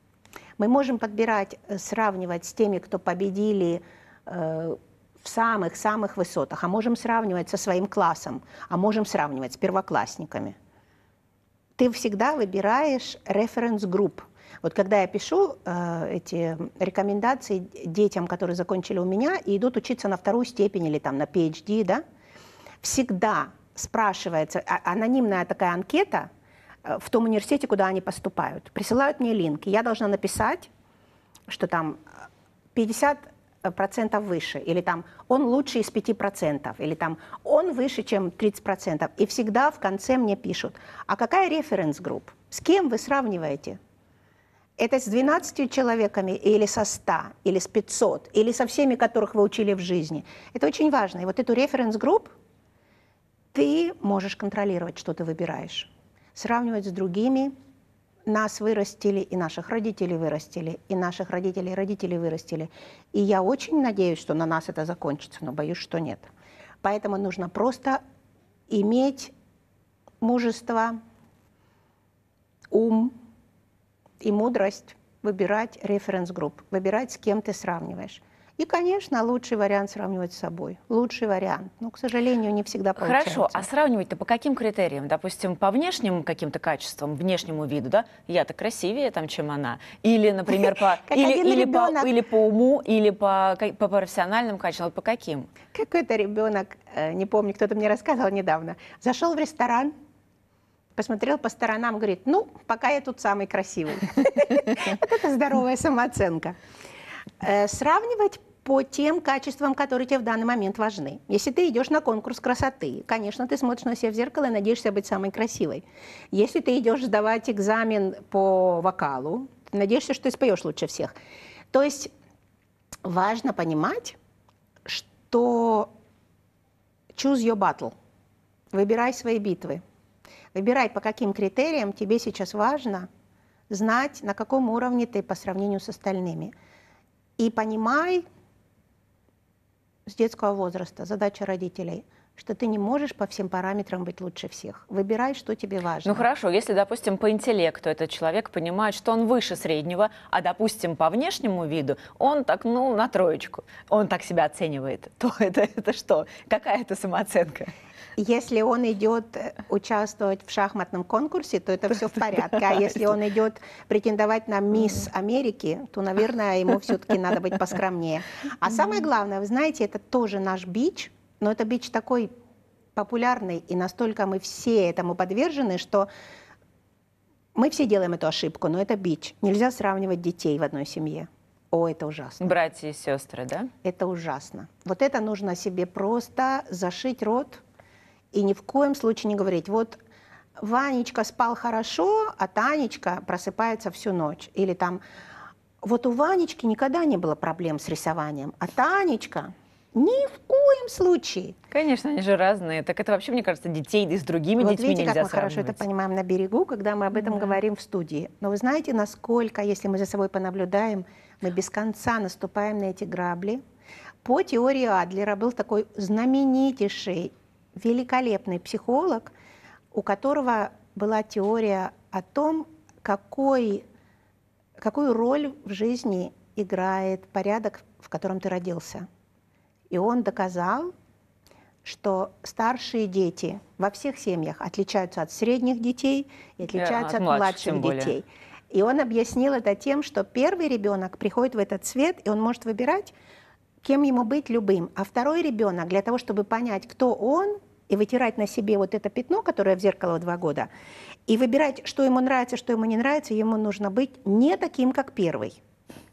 Мы можем подбирать, э, сравнивать с теми, кто победили э, в самых-самых высотах, а можем сравнивать со своим классом, а можем сравнивать с первоклассниками. Ты всегда выбираешь референс-групп. Вот когда я пишу э, эти рекомендации детям, которые закончили у меня и идут учиться на вторую степень или там на PhD, да, всегда спрашивается а анонимная такая анкета – Э, в том университете, куда они поступают. Присылают мне линк, и я должна написать, что там 50 э, процентов выше, или там он лучше из 5 процентов, или там он выше, чем 30 процентов. И всегда в конце мне пишут, а какая референс-групп? С кем вы сравниваете? Это с 12 человеками или со 100, или с 500, или со всеми, которых вы учили в жизни. Это очень важно. И вот эту референс-групп ты можешь контролировать, что ты выбираешь сравнивать с другими. Нас вырастили, и наших родителей вырастили, и наших родителей, родителей вырастили. И я очень надеюсь, что на нас это закончится, но боюсь, что нет. Поэтому нужно просто иметь мужество, ум и мудрость выбирать референс-групп, выбирать, с кем ты сравниваешь. И, конечно, лучший вариант сравнивать с собой. Лучший вариант. Но, к сожалению, не всегда получается. Хорошо, а сравнивать-то по каким критериям? Допустим, по внешним каким-то качествам, внешнему виду, да? Я-то красивее, там, чем она. Или, например, по... *laughs* Или, или, по, или по уму, или по, по профессиональным качествам. По каким? Какой-то ребенок, э, не помню, кто-то мне рассказывал недавно, зашел в ресторан, посмотрел по сторонам, говорит, ну, пока я тут самый красивый. *laughs* Вот это здоровая самооценка. Э, сравнивать по тем качествам, которые тебе в данный момент важны. Если ты идешь на конкурс красоты, конечно, ты смотришь на себя в зеркало и надеешься быть самой красивой. Если ты идешь сдавать экзамен по вокалу, ты надеешься, что ты споешь лучше всех. То есть важно понимать, что choose your battle, выбирай свои битвы, выбирай, по каким критериям тебе сейчас важно знать, на каком уровне ты по сравнению с остальными. И понимай, с детского возраста задача родителей – что ты не можешь по всем параметрам быть лучше всех. Выбирай, что тебе важно. Ну хорошо, если, допустим, по интеллекту этот человек понимает, что он выше среднего, а, допустим, по внешнему виду он так, ну, на троечку, он так себя оценивает, *laughs* то это, это что? Какая это самооценка? Если он идет э, участвовать в шахматном конкурсе, то это все в порядке. А если он идет претендовать на мисс Америки, то, наверное, ему все-таки надо быть поскромнее. А самое главное, вы знаете, это тоже наш бич, но это бич такой популярный, и настолько мы все этому подвержены, что мы все делаем эту ошибку, но это бич. Нельзя сравнивать детей в одной семье. О, это ужасно. Братья и сестры, да? Это ужасно. Вот это нужно себе просто зашить рот, и ни в коем случае не говорить, вот Ванечка спал хорошо, а Танечка просыпается всю ночь. Или там, вот у Ванечки никогда не было проблем с рисованием, а Танечка ни в коем случае. Конечно, они же разные. Так это вообще, мне кажется, детей и с другими вот детьми видите, нельзя как мы сравнивать. хорошо это понимаем на берегу, когда мы об этом да. говорим в студии. Но вы знаете, насколько, если мы за собой понаблюдаем, мы без конца наступаем на эти грабли. По теории Адлера был такой знаменитейший великолепный психолог, у которого была теория о том, какой, какую роль в жизни играет порядок, в котором ты родился. И он доказал, что старшие дети во всех семьях отличаются от средних детей и э, отличаются да, от, от младших, младших детей. Более. И он объяснил это тем, что первый ребенок приходит в этот свет, и он может выбирать, кем ему быть любым. А второй ребенок, для того, чтобы понять, кто он, и вытирать на себе вот это пятно, которое в зеркало два года, и выбирать, что ему нравится, что ему не нравится, ему нужно быть не таким, как первый.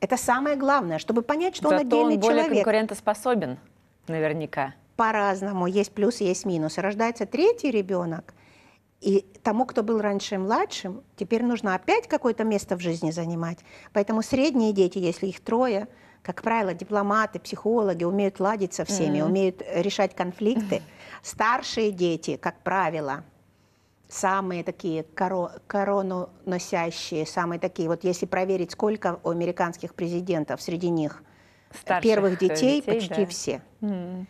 Это самое главное, чтобы понять, что Зато он отдельный он более человек. более конкурентоспособен, наверняка. По-разному. Есть плюс, есть минус. Рождается третий ребенок, и тому, кто был раньше младшим, теперь нужно опять какое-то место в жизни занимать. Поэтому средние дети, если их трое, как правило, дипломаты, психологи умеют ладить со всеми, mm-hmm. умеют решать конфликты. Старшие дети, как правило, самые такие коро корону носящие, самые такие, вот если проверить, сколько у американских президентов среди них Старших первых э, детей, детей почти да. все. Mm.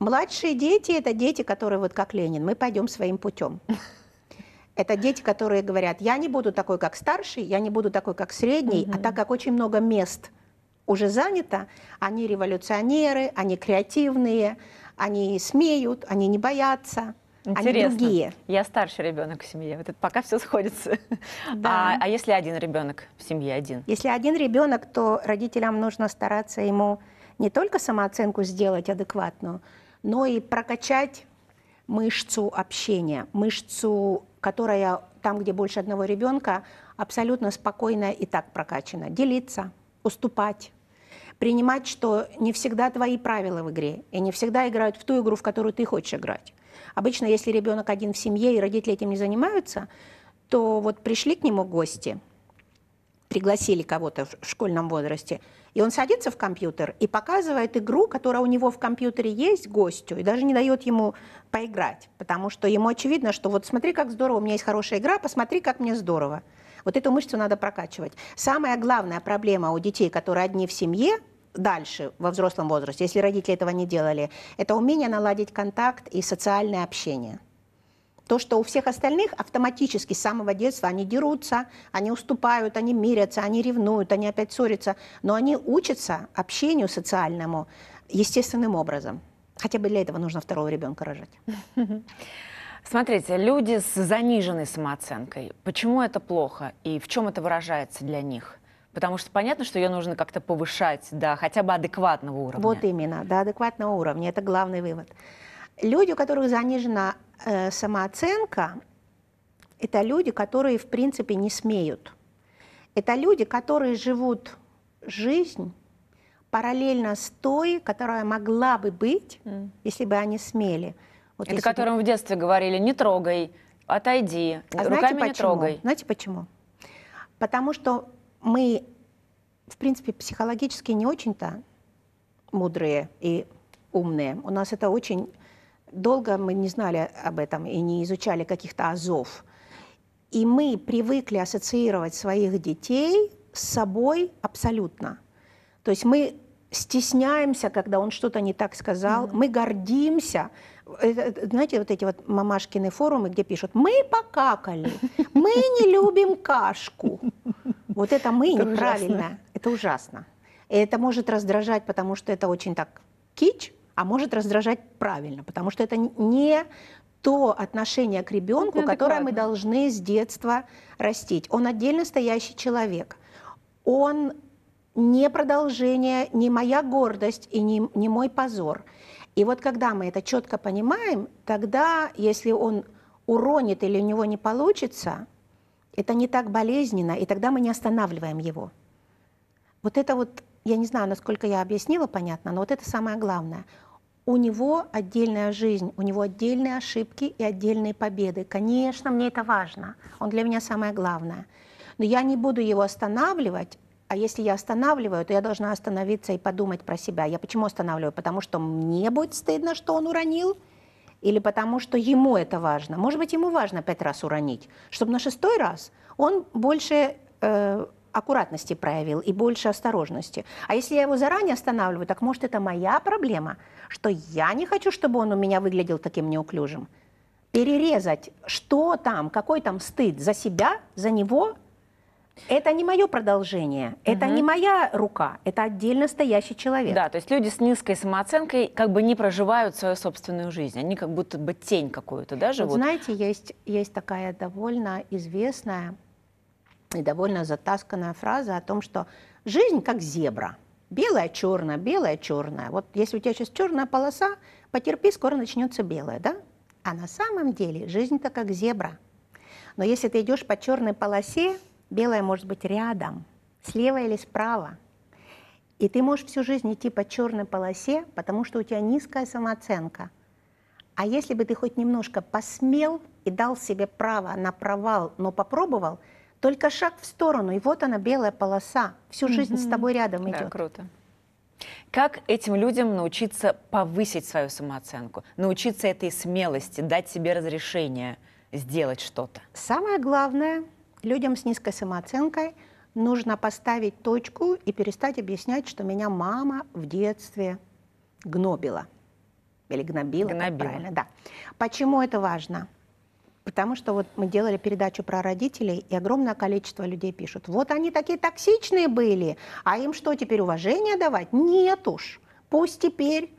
Младшие дети это дети, которые вот как Ленин, мы пойдем своим путем. *laughs* Это дети, которые говорят, я не буду такой, как старший, я не буду такой, как средний, mm-hmm. а так как очень много мест уже занято, они революционеры, они креативные, они смеют, они не боятся. Интересно. Они другие. Я старший ребенок в семье. Вот это пока все сходится. *laughs* Да. А, а если один ребенок в семье один? Если один ребенок, то родителям нужно стараться ему не только самооценку сделать адекватную, но и прокачать мышцу общения, мышцу, которая там, где больше одного ребенка, абсолютно спокойно и так прокачана. Делиться, уступать, принимать, что не всегда твои правила в игре, и не всегда играют в ту игру, в которую ты хочешь играть. Обычно, если ребенок один в семье и родители этим не занимаются, то вот пришли к нему гости, пригласили кого-то в школьном возрасте, и он садится в компьютер и показывает игру, которая у него в компьютере есть гостю, и даже не дает ему поиграть, потому что ему очевидно, что вот смотри, как здорово, у меня есть хорошая игра, посмотри, как мне здорово. Вот эту мышцу надо прокачивать. Самая главная проблема у детей, которые одни в семье, дальше, во взрослом возрасте, если родители этого не делали, это умение наладить контакт и социальное общение. То, что у всех остальных автоматически с самого детства они дерутся, они уступают, они мирятся, они ревнуют, они опять ссорятся, но они учатся общению социальному естественным образом. Хотя бы для этого нужно второго ребенка рожать. *laughs* Смотрите, люди с заниженной самооценкой, почему это плохо и в чем это выражается для них? Потому что понятно, что ее нужно как-то повышать до хотя бы адекватного уровня. Вот именно, до адекватного уровня. Это главный вывод. Люди, у которых занижена э, самооценка, это люди, которые, в принципе, не смеют. Это люди, которые живут жизнь параллельно с той, которая могла бы быть, mm. если бы они смели. Вот Это которым вы... в детстве говорили, не трогай, отойди, а руками знаете, не почему? трогай. Знаете почему? Потому что мы, в принципе, психологически не очень-то мудрые и умные. У нас это очень долго мы не знали об этом и не изучали каких-то азов. И мы привыкли ассоциировать своих детей с собой абсолютно. То есть мы стесняемся, когда он что-то не так сказал, mm-hmm. мы гордимся, знаете, вот эти вот мамашкины форумы, где пишут, мы покакали, мы не любим кашку. Вот это мы это неправильно, ужасно. это ужасно. И это может раздражать, потому что это очень так кич, а может раздражать правильно, потому что это не то отношение к ребенку, ну, которое мы должны с детства растить. Он отдельно стоящий человек. Он не продолжение, не моя гордость и не, не мой позор. И вот когда мы это четко понимаем, тогда, если он уронит или у него не получится, это не так болезненно, и тогда мы не останавливаем его. Вот это вот, я не знаю, насколько я объяснила, понятно, но вот это самое главное. У него отдельная жизнь, у него отдельные ошибки и отдельные победы. Конечно, мне это важно. Он для меня самое главное. Но я не буду его останавливать, а если я останавливаю, то я должна остановиться и подумать про себя. Я почему останавливаю? Потому что мне будет стыдно, что он уронил, или потому что ему это важно. Может быть, ему важно пять раз уронить, чтобы на шестой раз он больше э, аккуратности проявил и больше осторожности. А если я его заранее останавливаю, так может это моя проблема, что я не хочу, чтобы он у меня выглядел таким неуклюжим. Перерезать, что там, какой там стыд за себя, за него это не мое продолжение, это не моя рука, это отдельно стоящий человек. Да, то есть люди с низкой самооценкой как бы не проживают свою собственную жизнь, они как будто бы тень какую-то, да, живут? Вот знаете, есть, есть такая довольно известная и довольно затасканная фраза о том, что жизнь как зебра. Белая, черная, белая, черная. Вот если у тебя сейчас черная полоса, потерпи, скоро начнется белая, да? А на самом деле жизнь-то как зебра. Но если ты идешь по черной полосе, белое может быть рядом, слева или справа. И ты можешь всю жизнь идти по черной полосе, потому что у тебя низкая самооценка. А если бы ты хоть немножко посмел и дал себе право на провал, но попробовал, только шаг в сторону, и вот она белая полоса, всю жизнь mm-hmm. с тобой рядом идет. Да, круто. Как этим людям научиться повысить свою самооценку, научиться этой смелости, дать себе разрешение сделать что-то? Самое главное людям с низкой самооценкой нужно поставить точку и перестать объяснять, что меня мама в детстве гнобила. Или гнобила, гнобила. правильно, да. Почему это важно? Потому что вот мы делали передачу про родителей, и огромное количество людей пишут, вот они такие токсичные были, а им что, теперь уважение давать? Нет уж. Пусть теперь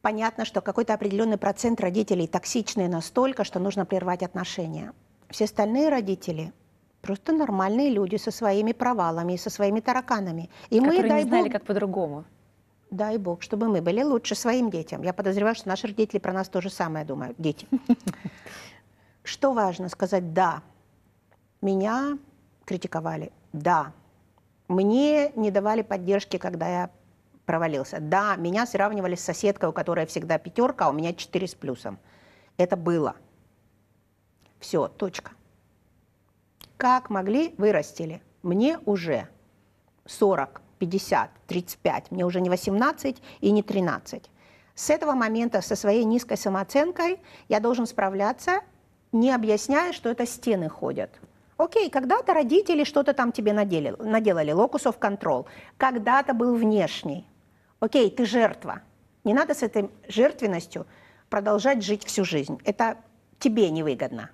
понятно, что какой-то определенный процент родителей токсичные настолько, что нужно прервать отношения. Все остальные родители просто нормальные люди со своими провалами и со своими тараканами. И Которые мы, дай не знали, бог, как по-другому. Дай бог, чтобы мы были лучше своим детям. Я подозреваю, что наши родители про нас то же самое думают, дети. *laughs* Что важно сказать «да». Меня критиковали. Да. Мне не давали поддержки, когда я провалился. Да, меня сравнивали с соседкой, у которой всегда пятерка, а у меня четыре с плюсом. Это было – все, точка. Как могли, вырастили. Мне уже 40, 50, 35, мне уже не 18 и не 13. С этого момента со своей низкой самооценкой я должен справляться, не объясняя, что это стены ходят. Окей, когда-то родители что-то там тебе наделали, наделали локусов контрол, когда-то был внешний. Окей, ты жертва. Не надо с этой жертвенностью продолжать жить всю жизнь. Это тебе невыгодно.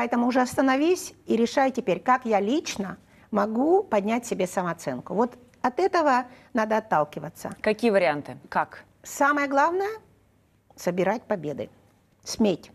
Поэтому уже остановись и решай теперь, как я лично могу поднять себе самооценку. Вот от этого надо отталкиваться. Какие варианты? Как? Самое главное – собирать победы. Сметь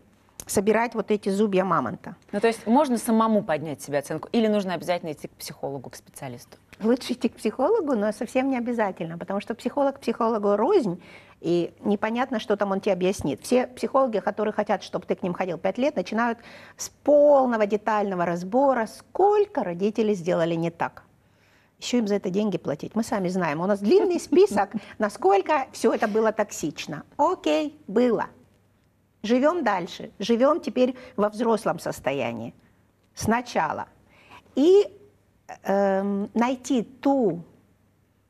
собирать вот эти зубья мамонта. Ну, то есть можно самому поднять себе оценку или нужно обязательно идти к психологу, к специалисту? лучше идти к психологу, но совсем не обязательно, потому что психолог психологу рознь, и непонятно, что там он тебе объяснит. Все психологи, которые хотят, чтобы ты к ним ходил пять лет, начинают с полного детального разбора, сколько родители сделали не так. Еще им за это деньги платить. Мы сами знаем. У нас длинный список, *laughs* насколько все это было токсично. Окей, было. Живем дальше. Живем теперь во взрослом состоянии. Сначала. И э, найти ту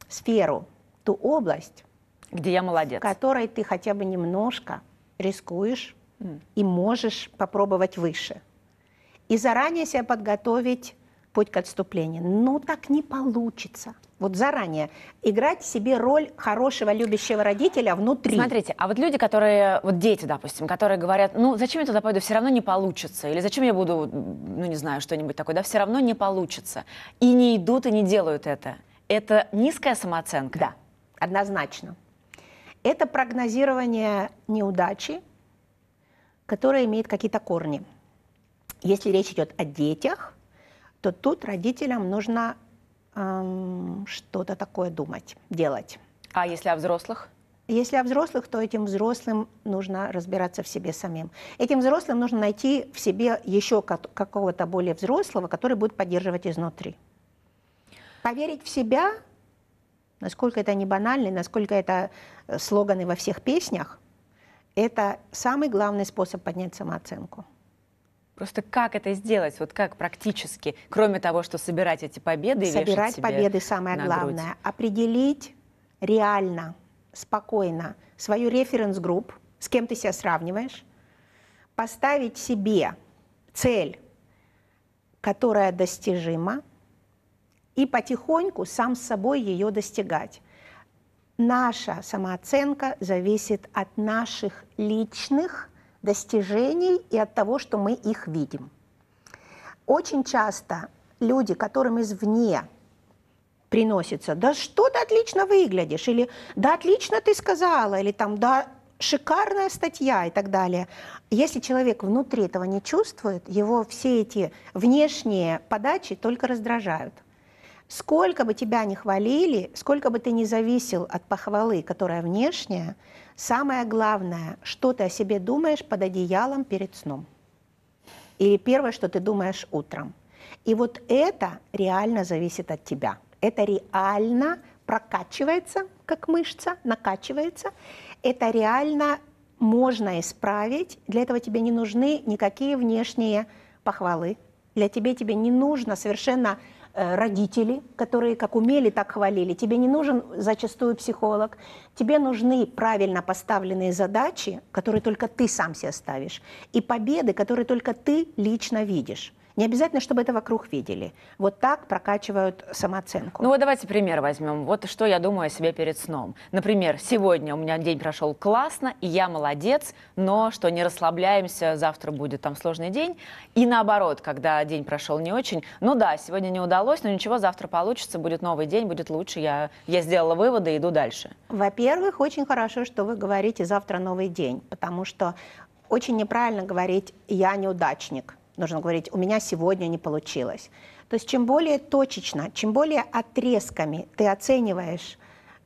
сферу, ту область, где я молодец, в которой ты хотя бы немножко рискуешь mm. и можешь попробовать выше. И заранее себя подготовить путь к отступлению. Ну, так не получится вот заранее играть себе роль хорошего любящего родителя внутри. Смотрите, а вот люди, которые, вот дети, допустим, которые говорят, ну зачем я туда пойду, все равно не получится, или зачем я буду, ну не знаю, что-нибудь такое, да, все равно не получится, и не идут и не делают это. Это низкая самооценка? Да, однозначно. Это прогнозирование неудачи, которое имеет какие-то корни. Если речь идет о детях, то тут родителям нужно эм, что-то такое думать, делать. А если о взрослых? Если о взрослых, то этим взрослым нужно разбираться в себе самим. Этим взрослым нужно найти в себе еще какого-то более взрослого, который будет поддерживать изнутри. Поверить в себя, насколько это не банально, насколько это э, слоганы во всех песнях, это самый главный способ поднять самооценку. Просто как это сделать? Вот как практически, кроме того, что собирать эти победы собирать и Собирать победы самое главное. Грудь. Определить реально, спокойно свою референс-групп, с кем ты себя сравниваешь, поставить себе цель, которая достижима, и потихоньку сам с собой ее достигать. Наша самооценка зависит от наших личных достижений и от того, что мы их видим. Очень часто люди, которым извне приносится, да что ты отлично выглядишь, или да отлично ты сказала, или там да шикарная статья и так далее. Если человек внутри этого не чувствует, его все эти внешние подачи только раздражают. Сколько бы тебя ни хвалили, сколько бы ты ни зависел от похвалы, которая внешняя, самое главное, что ты о себе думаешь под одеялом перед сном. Или первое, что ты думаешь утром. И вот это реально зависит от тебя. Это реально прокачивается, как мышца, накачивается. Это реально можно исправить. Для этого тебе не нужны никакие внешние похвалы. Для тебя тебе не нужно совершенно Э, родители, которые как умели, так хвалили. Тебе не нужен зачастую психолог. Тебе нужны правильно поставленные задачи, которые только ты сам себе ставишь, и победы, которые только ты лично видишь. Не обязательно, чтобы это вокруг видели. Вот так прокачивают самооценку. Ну вот давайте пример возьмем. Вот что я думаю о себе перед сном. Например, сегодня у меня день прошел классно, и я молодец, но что не расслабляемся, завтра будет там сложный день. И наоборот, когда день прошел не очень, ну да, сегодня не удалось, но ничего, завтра получится, будет новый день, будет лучше, я, я сделала выводы иду дальше. Во-первых, очень хорошо, что вы говорите «завтра новый день», потому что очень неправильно говорить «я неудачник» нужно говорить, у меня сегодня не получилось. То есть чем более точечно, чем более отрезками ты оцениваешь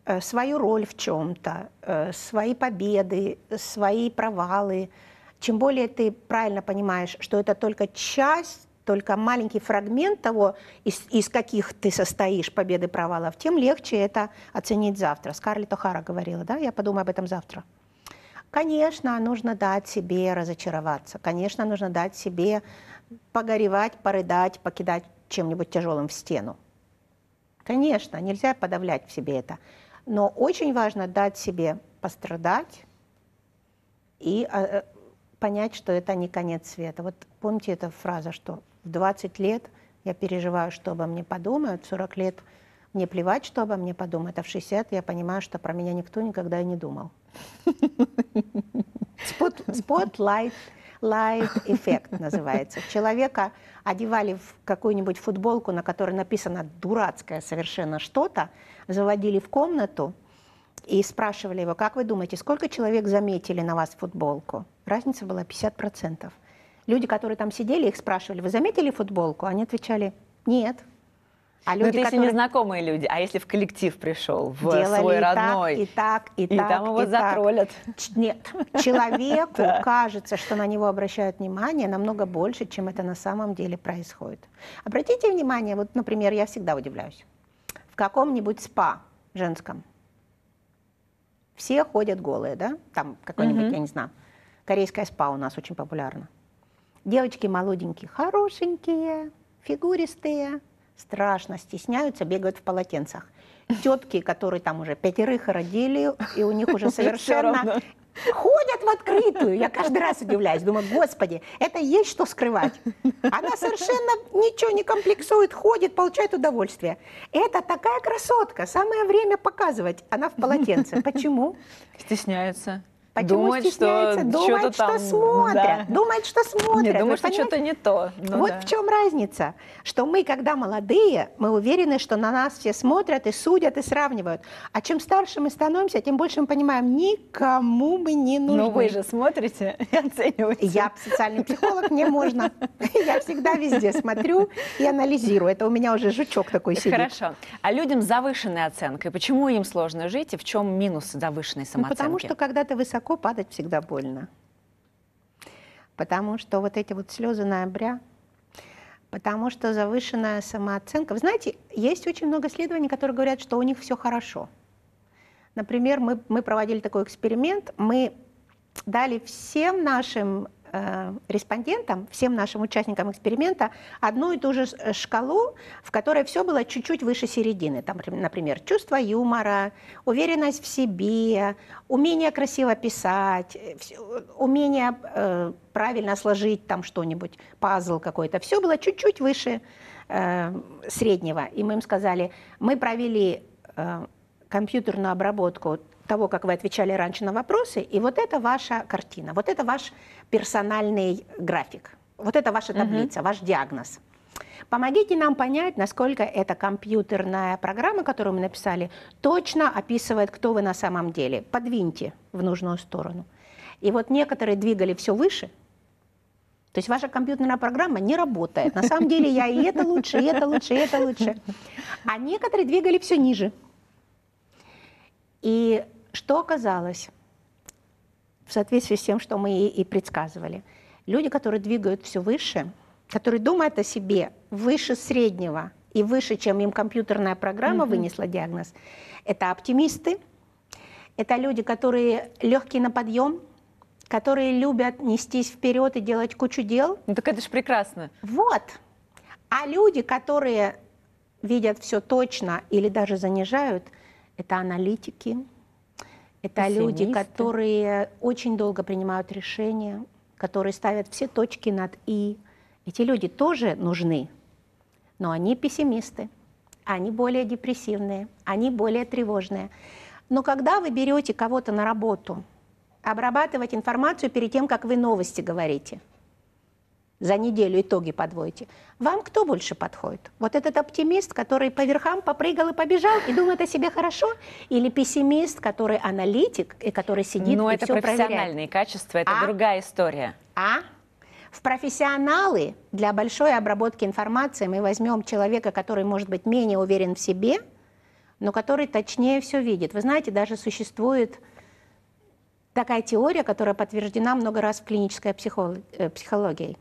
э, свою роль в чем-то, э, свои победы, свои провалы, чем более ты правильно понимаешь, что это только часть, только маленький фрагмент того, из, из каких ты состоишь победы провалов, тем легче это оценить завтра. Скарлетт О'Хара говорила, да, я подумаю об этом завтра. Конечно, нужно дать себе разочароваться, конечно, нужно дать себе погоревать, порыдать, покидать чем-нибудь тяжелым в стену. Конечно, нельзя подавлять в себе это. Но очень важно дать себе пострадать и э, э, понять, что это не конец света. Вот помните эту фразу, что в 20 лет я переживаю, что обо мне подумают, в 40 лет мне плевать, что обо мне подумают, а в 60 я понимаю, что про меня никто никогда и не думал. Спотлайт. Лайт-эффект называется. Человека одевали в какую-нибудь футболку, на которой написано дурацкое совершенно что-то, заводили в комнату и спрашивали его, как вы думаете, сколько человек заметили на вас футболку? Разница была 50%. Люди, которые там сидели, их спрашивали, вы заметили футболку? Они отвечали, нет, а ну, люди, Но это если которые... незнакомые люди, а если в коллектив пришел, в Делали свой и родной. Так, и так, и, и так. И там его и затроллят. Так. Нет, человеку *laughs* кажется, что на него обращают внимание намного больше, чем это на самом деле происходит. Обратите внимание, вот, например, я всегда удивляюсь, в каком-нибудь спа женском все ходят голые, да? Там какой-нибудь, mm-hmm. я не знаю, корейская спа у нас очень популярна. Девочки молоденькие, хорошенькие, фигуристые, страшно стесняются, бегают в полотенцах. Тетки, которые там уже пятерых родили, и у них уже *laughs* совершенно ходят в открытую. Я каждый раз удивляюсь, думаю, господи, это есть что скрывать. Она совершенно ничего не комплексует, ходит, получает удовольствие. Это такая красотка, самое время показывать. Она в полотенце. Почему? Стесняется. Почему думает, стесняется? Что думает, что, там, смотрят. Да. Думает, что смотрят. Нет, думает, что что-то не то. Ну, вот да. в чем разница, что мы, когда молодые, мы уверены, что на нас все смотрят и судят и сравнивают. А чем старше мы становимся, тем больше мы понимаем, никому мы не ну, нужны. Ну вы же смотрите и *laughs* оцениваете. Я социальный психолог, мне можно. *laughs* Я всегда везде смотрю и анализирую. Это у меня уже жучок такой сидит. Хорошо. А людям завышенная оценка. Почему им сложно жить и в чем минус завышенной самооценки? Ну, потому что когда ты высоко высоко, падать всегда больно. Потому что вот эти вот слезы ноября, потому что завышенная самооценка. Вы знаете, есть очень много исследований, которые говорят, что у них все хорошо. Например, мы, мы проводили такой эксперимент, мы дали всем нашим Э, респондентам, всем нашим участникам эксперимента, одну и ту же э, шкалу, в которой все было чуть-чуть выше середины. Там, например, чувство юмора, уверенность в себе, умение красиво писать, э, умение правильно сложить там что-нибудь, пазл какой-то. Все было чуть-чуть выше среднего. И мы им сказали, мы провели компьютерную обработку того, как вы отвечали раньше на вопросы, и вот это ваша картина, вот это ваш персональный график, вот это ваша таблица, mm ваш диагноз. Помогите нам понять, насколько эта компьютерная программа, которую мы написали, точно описывает, кто вы на самом деле. Подвиньте в нужную сторону. И вот некоторые двигали все выше, то есть ваша компьютерная программа не работает. На самом деле я и это лучше, и это лучше, и это лучше. А некоторые двигали все ниже. И что оказалось? В соответствии с тем, что мы и предсказывали. Люди, которые двигают все выше, которые думают о себе выше среднего и выше, чем им компьютерная программа mm-hmm. вынесла диагноз, это оптимисты, это люди, которые легкие на подъем, которые любят нестись вперед и делать кучу дел. Ну так это же прекрасно. Вот. А люди, которые видят все точно или даже занижают, это аналитики, это Пессимисты. люди, которые очень долго принимают решения, которые ставят все точки над «и». Эти люди тоже нужны, но они пессимисты, они более депрессивные, они более тревожные. Но когда вы берете кого-то на работу, обрабатывать информацию перед тем, как вы новости говорите – за неделю итоги подводите. Вам кто больше подходит? Вот этот оптимист, который по верхам попрыгал и побежал и думает о себе хорошо, или пессимист, который аналитик и который сидит Но и это все профессиональные проверяет? качества, это а? другая история. А? В профессионалы для большой обработки информации мы возьмем человека, который может быть менее уверен в себе, но который точнее все видит. Вы знаете, даже существует такая теория, которая подтверждена много раз в клинической э, психологии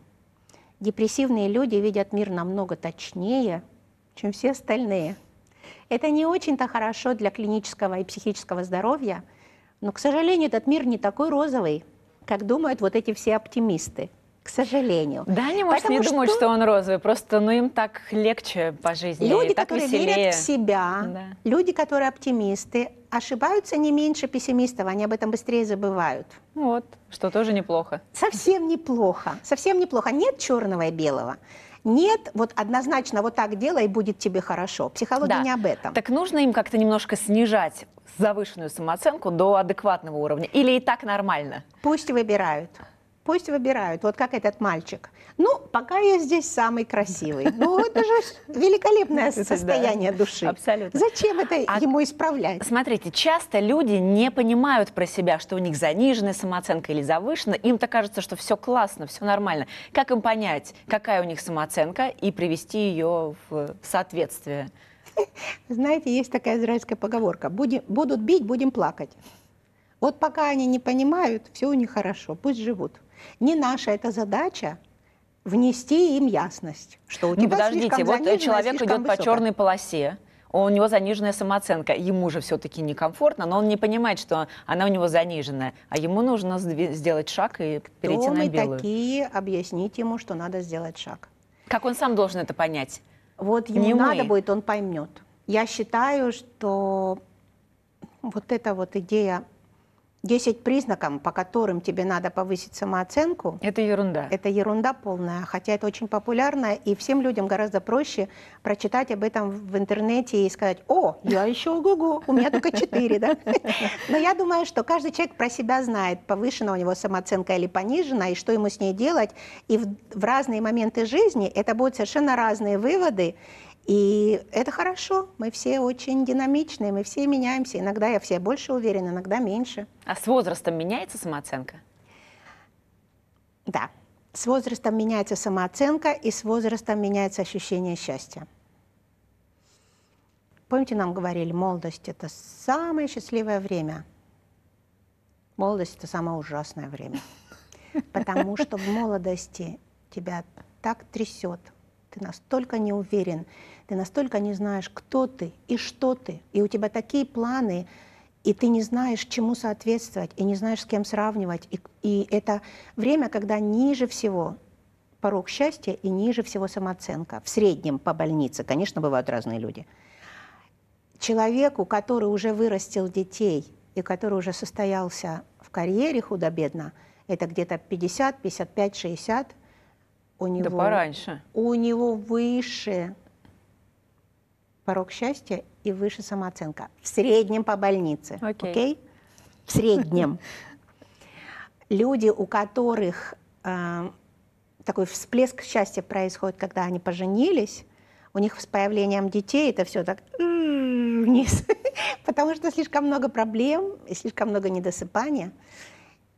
Депрессивные люди видят мир намного точнее, чем все остальные. Это не очень-то хорошо для клинического и психического здоровья, но, к сожалению, этот мир не такой розовый, как думают вот эти все оптимисты. К сожалению. Да, не может Потому не что... думать, что он розовый, просто ну, им так легче по жизни. Люди, так которые веселее. верят в себя, да. люди, которые оптимисты, ошибаются не меньше пессимистов, они об этом быстрее забывают. Вот, что тоже неплохо. Совсем неплохо, совсем неплохо. Нет черного и белого. Нет, вот однозначно вот так делай, будет тебе хорошо. Психология да. не об этом. Так нужно им как-то немножко снижать завышенную самооценку до адекватного уровня? Или и так нормально? Пусть выбирают пусть выбирают, вот как этот мальчик. Ну, пока я здесь самый красивый. Ну, это же великолепное состояние души. Абсолютно. Зачем это а ему исправлять? Смотрите, часто люди не понимают про себя, что у них заниженная самооценка или завышена. Им-то кажется, что все классно, все нормально. Как им понять, какая у них самооценка и привести ее в соответствие? Знаете, есть такая израильская поговорка. Будем, будут бить, будем плакать. Вот пока они не понимают, все у них хорошо, пусть живут. Не наша эта задача внести им ясность, что у ну, тебя ну, подождите, вот человек идет высоко. по черной полосе, у него заниженная самооценка, ему же все-таки некомфортно, но он не понимает, что она у него заниженная, а ему нужно сделать шаг и перейти Кто на белую. мы такие, объяснить ему, что надо сделать шаг. Как он сам должен это понять? Вот ему не надо мы. будет, он поймет. Я считаю, что вот эта вот идея 10 признаков, по которым тебе надо повысить самооценку. Это ерунда. Это ерунда полная, хотя это очень популярно, и всем людям гораздо проще прочитать об этом в интернете и сказать, о, я еще гугу, у меня только 4, да? Но я думаю, что каждый человек про себя знает, повышена у него самооценка или понижена, и что ему с ней делать. И в, в разные моменты жизни это будут совершенно разные выводы, и это хорошо, мы все очень динамичные, мы все меняемся. Иногда я все больше уверена, иногда меньше. А с возрастом меняется самооценка? Да, с возрастом меняется самооценка и с возрастом меняется ощущение счастья. Помните, нам говорили, молодость – это самое счастливое время. Молодость – это самое ужасное время. Потому что в молодости тебя так трясет, ты настолько не уверен, ты настолько не знаешь, кто ты и что ты, и у тебя такие планы, и ты не знаешь, чему соответствовать, и не знаешь, с кем сравнивать. И, и это время, когда ниже всего порог счастья и ниже всего самооценка. В среднем по больнице, конечно, бывают разные люди. Человеку, который уже вырастил детей и который уже состоялся в карьере худо-бедно, это где-то 50, 55, 60, у него... Да пораньше. У него выше порог счастья и выше самооценка. В среднем по больнице. Окей? Okay. Okay? В среднем. *laughs* Люди, у которых э, такой всплеск счастья происходит, когда они поженились, у них с появлением детей это все так э, вниз, *laughs* потому что слишком много проблем слишком много недосыпания.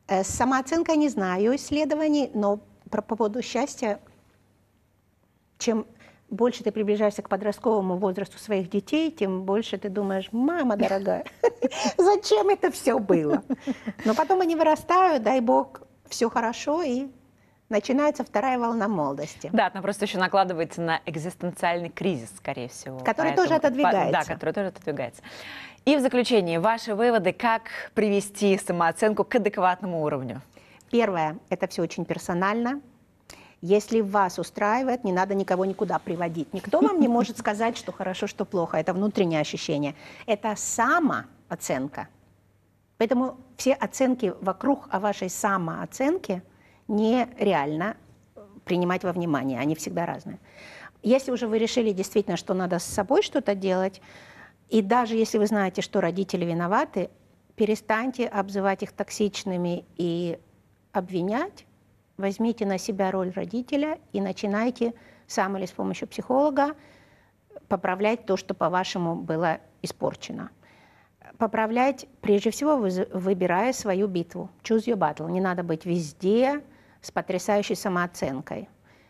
Э, с самооценкой не знаю исследований, но по поводу счастья, чем больше ты приближаешься к подростковому возрасту своих детей, тем больше ты думаешь, мама дорогая, *laughs* зачем это все было? Но потом они вырастают, дай бог, все хорошо, и начинается вторая волна молодости. Да, она просто еще накладывается на экзистенциальный кризис, скорее всего. Который тоже отодвигается. да, который тоже отодвигается. И в заключение, ваши выводы, как привести самооценку к адекватному уровню? Первое, это все очень персонально. Если вас устраивает, не надо никого никуда приводить. Никто вам не может *laughs* сказать, что хорошо, что плохо. Это внутреннее ощущение. Это самооценка. Поэтому все оценки вокруг о а вашей самооценке нереально э, принимать во внимание. Они всегда разные. Если уже вы решили действительно, что надо с собой что-то делать, и даже если вы знаете, что родители виноваты, перестаньте обзывать их токсичными и обвинять, возьмите на себя роль родителя и начинайте сам или с помощью психолога поправлять то, что, по-вашему, было испорчено. Поправлять, прежде всего, выбирая свою битву. Choose your battle. Не надо быть везде с потрясающей самооценкой.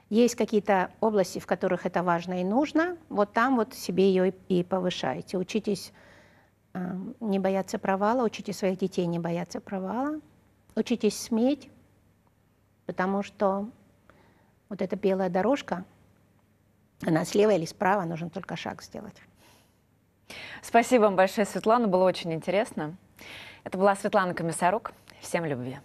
Есть какие-то области, в которых это важно и нужно. Вот там вот себе ее и повышайте. Учитесь эм, не бояться провала, учите своих детей не бояться провала. Учитесь сметь, потому что вот эта белая дорожка, она слева или справа, нужно только шаг сделать. Спасибо вам большое, Светлана, было очень интересно. Это была Светлана Комиссарук. Всем любви.